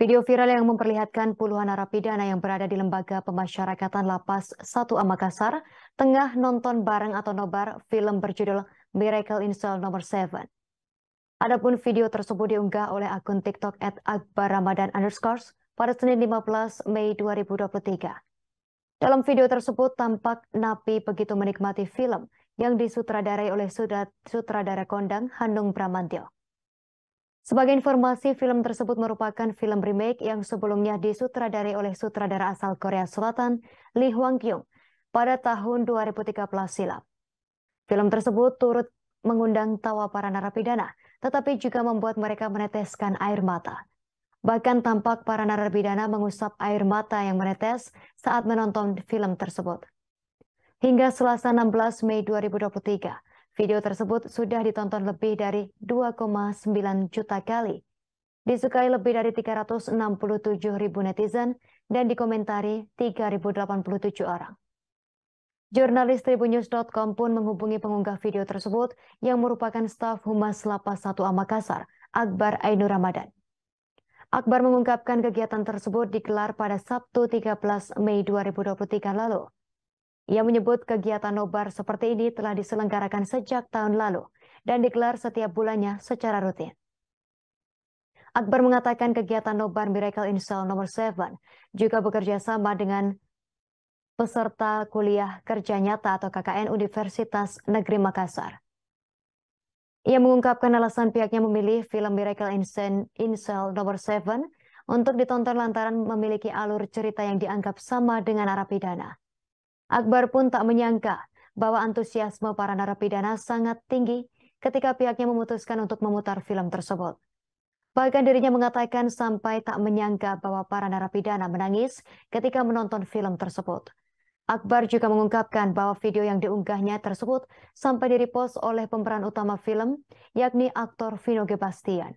Video viral yang memperlihatkan puluhan narapidana yang berada di Lembaga Pemasyarakatan Lapas 1 Makassar tengah nonton bareng atau nobar film berjudul Miracle in Cell No. 7. Adapun video tersebut diunggah oleh akun TikTok at Akbar Ramadan underscores pada Senin 15 Mei 2023. Dalam video tersebut tampak napi begitu menikmati film yang disutradarai oleh sutradara kondang Hanung Bramantio. Sebagai informasi, film tersebut merupakan film remake yang sebelumnya disutradari oleh sutradara asal Korea Selatan, Lee Hwang Kyung, pada tahun 2013 silam. Film tersebut turut mengundang tawa para narapidana, tetapi juga membuat mereka meneteskan air mata. Bahkan tampak para narapidana mengusap air mata yang menetes saat menonton film tersebut. Hingga Selasa 16 Mei 2023, Video tersebut sudah ditonton lebih dari 2,9 juta kali. Disukai lebih dari 367 ribu netizen dan dikomentari 3.087 orang. Jurnalis tribunnews.com pun menghubungi pengunggah video tersebut yang merupakan staf Humas Lapas 1 Amakasar, Akbar Ainur Ramadan. Akbar mengungkapkan kegiatan tersebut digelar pada Sabtu 13 Mei 2023 lalu. Ia menyebut kegiatan nobar seperti ini telah diselenggarakan sejak tahun lalu dan digelar setiap bulannya secara rutin. Akbar mengatakan kegiatan nobar Miracle Insel nomor 7 juga bekerja sama dengan peserta kuliah kerja nyata atau KKN Universitas Negeri Makassar. Ia mengungkapkan alasan pihaknya memilih film Miracle Insel Insel nomor 7 untuk ditonton lantaran memiliki alur cerita yang dianggap sama dengan arah pidana. Akbar pun tak menyangka bahwa antusiasme para narapidana sangat tinggi ketika pihaknya memutuskan untuk memutar film tersebut. Bahkan dirinya mengatakan sampai tak menyangka bahwa para narapidana menangis ketika menonton film tersebut. Akbar juga mengungkapkan bahwa video yang diunggahnya tersebut sampai direpost oleh pemeran utama film, yakni aktor Vino Gebastian.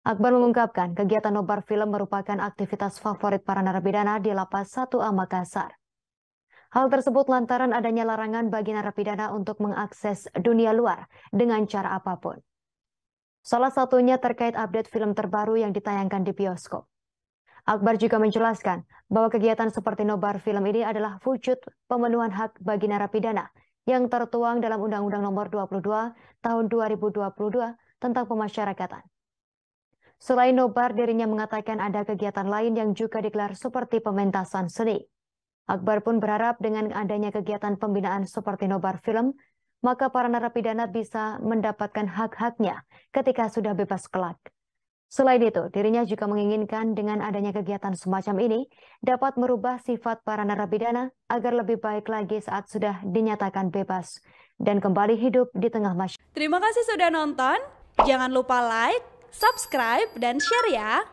Akbar mengungkapkan kegiatan nobar film merupakan aktivitas favorit para narapidana di Lapas 1A Makassar. Hal tersebut lantaran adanya larangan bagi narapidana untuk mengakses dunia luar dengan cara apapun. Salah satunya terkait update film terbaru yang ditayangkan di bioskop. Akbar juga menjelaskan bahwa kegiatan seperti nobar film ini adalah wujud pemenuhan hak bagi narapidana yang tertuang dalam Undang-Undang Nomor 22 Tahun 2022 tentang Pemasyarakatan. Selain nobar, dirinya mengatakan ada kegiatan lain yang juga digelar seperti pementasan seni. Akbar pun berharap dengan adanya kegiatan pembinaan seperti nobar film, maka para narapidana bisa mendapatkan hak-haknya ketika sudah bebas kelak. Selain itu, dirinya juga menginginkan dengan adanya kegiatan semacam ini dapat merubah sifat para narapidana agar lebih baik lagi saat sudah dinyatakan bebas dan kembali hidup di tengah masyarakat. Terima kasih sudah nonton. Jangan lupa like, subscribe, dan share ya.